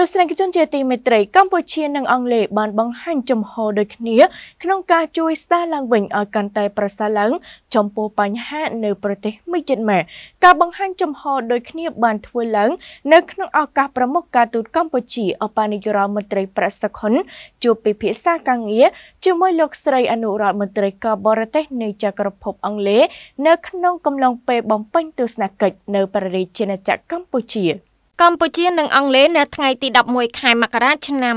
ទស្សនិកជនជាទីមេត្រីកម្ពុជា និងអង់គ្លេសបានបង្ហាញចំហដូចគ្នា ក្នុងការជួយស្ដារឡើងវិញឲ្យកាន់តែ ប្រសើរឡើងចំពោះបញ្ហានៅ ប្រទេសមីយ៉ាន់ម៉ាការបង្ហាញចំហដូចគ្នាបានធ្វើឡើង នៅក្នុងឱកាសប្រមុខការទូតកម្ពុជាអបានាយរដ្ឋមន្ត្រី ប្រសិទ្ធុន ជួបពិភាក្សាការងារជាមួយលោកស្រីអនុរដ្ឋមន្ត្រីការបរទេសនៃចក្រភពអង់គ្លេសនៅ ក្នុងកំឡុងពេលបំពេញទស្សនកិច្ចនៅប្រទេសជាណាចក្រកម្ពុជា។កម្ពុជានិងអង់គ្លេសនៅថ្ងៃទី11ខែមករាឆ្នាំ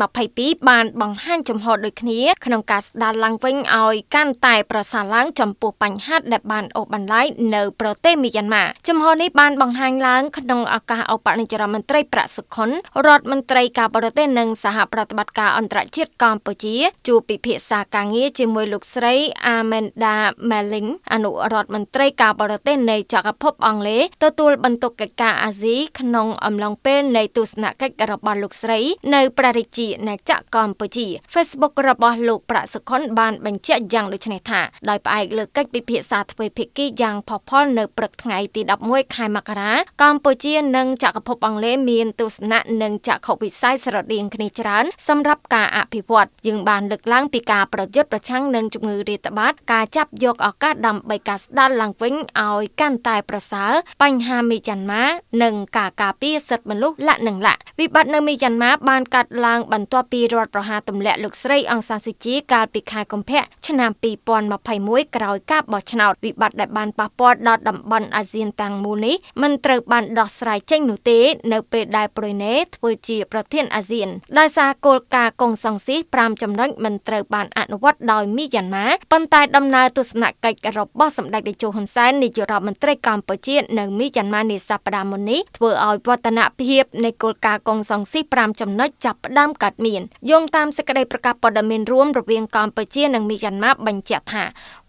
2022បានបង្ហាញចំហដូចគ្នាក្នុងការស្ដារឡើងវិញឲ្យកាន់តែប្រសើរឡើងចំពោះបញ្ហាដែលបានអូសបន្លាយនៅប្រទេសមីយ៉ាន់ម៉ាចំហនេះបានបង្ហាញឡើងក្នុងឱកាសអបនិជ្ជរដ្ឋមន្ត្រីប្រាក់សុខុនរដ្ឋមន្ត្រីការបរទេសនិងសហប្រតិបត្តិការអន្តរជាតិកម្ពុជាជួបពិភាក្សាការងារជាមួយលោកស្រីអាមែនដាម៉ែលីងអនុរដ្ឋមន្ត្រីការបរទេសនៃចក្រភពអង់គ្លេសទទួលបន្ទុកកិច្ចការអាស៊ីក្នុងអំឡុងពេលនៃទស្សនកិច្ចរបស់លោកស្រីនៅប្រទេសជាណាចក្រកម្ពុជា Facebook របស់លោកប្រាក់សុខុនបានបញ្ជាក់យ៉ាងដូចនេះថាដោយផ្អែកលើកិច្ចពិភាក្សាទ្វេភាគីយ៉ាងផុសផុលនៅព្រឹកថ្ងៃទី11ខែមករាកម្ពុជានិងចក្រភពអង់គ្លេសមានទស្សនៈនិងចក្ខុវិស័យស្រដៀងគ្នាច្រើនសម្រាប់ការអភិវឌ្ឍយើងបានលើកឡើងពីការប្រយុទ្ធប្រឆាំងនឹងជំងឺរាតត្បាតការចាប់យកឱកាសដើម្បីការស្ដារឡើងវិញឲ្យកាន់តែប្រសើរបញ្ហាមីយ៉ាន់ម៉ានិងការការពារសិទ្ធិមនុស្សលក្ខនឹងលក្ខវិបត្តិនៅមីយ៉ាន់ម៉ាបានកាត់ឡើងបន្ទាប់ពីរដ្ឋប្រហារទម្លាក់លោកស្រីអង្សាសូជីកាលពីខែកុម្ភៈឆ្នាំ2021ក្រោយការបោះឆ្នោតវិបត្តិដែលបានប៉ះពាល់ដល់តំបន់អាស៊ានទាំងមូលនេះមិនត្រូវបានដោះស្រាយចេញនោះទេ នៅពេលដែលប្រ៊ុយណេធ្វើជាប្រធានអាស៊ាន ដោយសារគោលការណ៍កុងសង់ស៊ី5ចំណុចមិនត្រូវបានអនុវត្តដោយមីយ៉ាន់ម៉ាប៉ុន្តែដំណើរទស្សនកិច្ចរបស់សម្ដេចតេជោហ៊ុនសែននាយករដ្ឋមន្ត្រីកម្ពុជានៅមីយ៉ាន់ម៉ានាសប្តាហ៍មុននេះធ្វើឲ្យវឌ្ឍនភាពនៃគោលការណ៍កុងសង់ស៊ី5ចំណុចចាប់ផ្ដើមកើតមានយោងតាមសេចក្តីប្រកាសព័ត៌មានរួមរវាងកម្ពុជានិងមីយ៉ាន់ម៉ាបញ្ជាក់ថា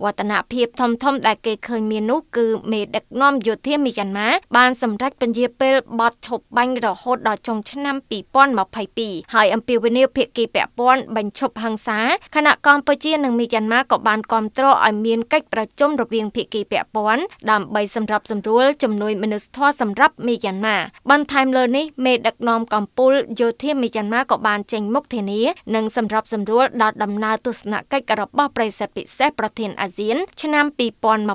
វឌ្ឍនភាពធំធំដែលគេឃើញមាននោះគឺមេដឹកនាំយោធាមីយ៉ាន់ម៉ាបានសម្រេចពញាពេលបត់ឈប់បាញ់រហូតដល់ចុងឆ្នាំ2022ហើយអំពាវនាវភាគីពាក់ព័ន្ធបញ្ឈប់ហិង្សាខណៈកម្ពុជានិងមីយ៉ាន់ម៉ាក៏បានគ្រប់គ្រងឲ្យមានកិច្ចប្រជុំរវាងភាគីពាក់ព័ន្ធដើម្បីសម្រាប់សម្រួលជំនួយមនុស្សធម៌សម្រាប់មីយ៉ាន់ម៉ាបន្ថែមលើនេះមេដឹកនាំកម្ពុជាយោធាមីយ៉ាន់ម៉ាក៏បានចេញមុខធានានិងសម្របសម្រួលដល់ដំណើរទស្សនកិច្ចរបស់ប្រិស័ទពិសេសប្រធានអាស៊ាន ឆ្នាំ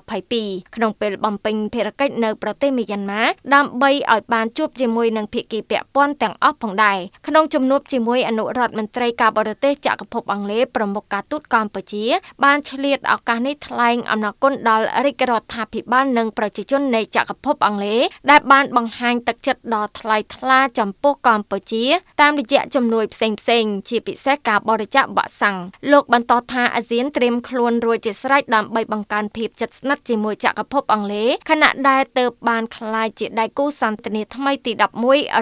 2022ក្នុងពេលបំពេញភារកិច្ចនៅប្រទេសមីយ៉ាន់ម៉ាដើម្បីឲ្យបានជួបជាមួយនឹងភាគីពាក់ព័ន្ធទាំងអស់ផងដែរក្នុងជំនួបជាមួយអនុរដ្ឋមន្ត្រីការបរទេសចក្រភពអង់គ្លេសប្រមុខការទូតកម្ពុជាបានឆ្លៀតឱកាសនេះថ្លែងអំណរគុណដល់រាជរដ្ឋាភិបាលនិងប្រជាជននៃចក្រភពអង់គ្លេសដែលបានបង្ហាញទឹកចិត្តដ៏ថ្លៃថ្លាចំពោះកម្ពុជា តាមរយៈជំនួយផ្សេងផ្សេង ជាពិសេសការបរិច្ចាគវ៉ាក់សាំងលោកបន្តថាអាស៊ានត្រៀមខ្លួនរួចជាស្រេចដើម្បីបង្កើនភាពជិតស្និទ្ធជាមួយចក្រភព អង់គ្លេសខណៈដែលទើបបានក្លាយជាដៃគូសន្តិនិកថ្មីទី11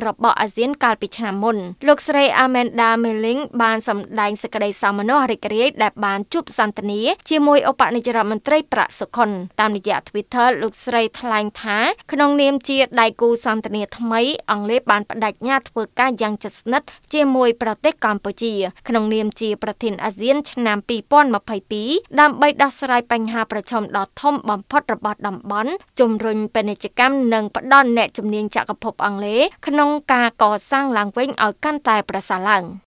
របស់អាស៊ាន កាលពីឆ្នាំមុនលោកស្រី Amanda Melling បានសម្ដែងសេចក្តីសោមនស្សរីករាយដែលបានជួបសន្តិនិកជាមួយឧបនាយករដ្ឋមន្ត្រីប្រាក់សុខុនតាមរយៈ Twitter លោកស្រីថ្លែងថាក្នុងនាមជាដៃគូសន្តិនិកថ្មីអង់គ្លេសបានបដិញ្ញាធ្វើការយ៉ាងជិតស្និទ្ធជាមួយប្រទេសកម្ពុជាក្នុងនាមជាប្រធានអាស៊ាន ឆ្នាំ2022ដើម្បីដោះស្រាយបញ្ហាប្រឈមដ៏ធំបំផុតរបស់តំបន់ជំរុញពាណិជ្ជកម្មនិងផ្តល់អ្នកជំនាញចក្រភព អង់គ្លេសក្នុងការកសាងឡើងវិញឲ្យកាន់តែប្រសើរឡើង។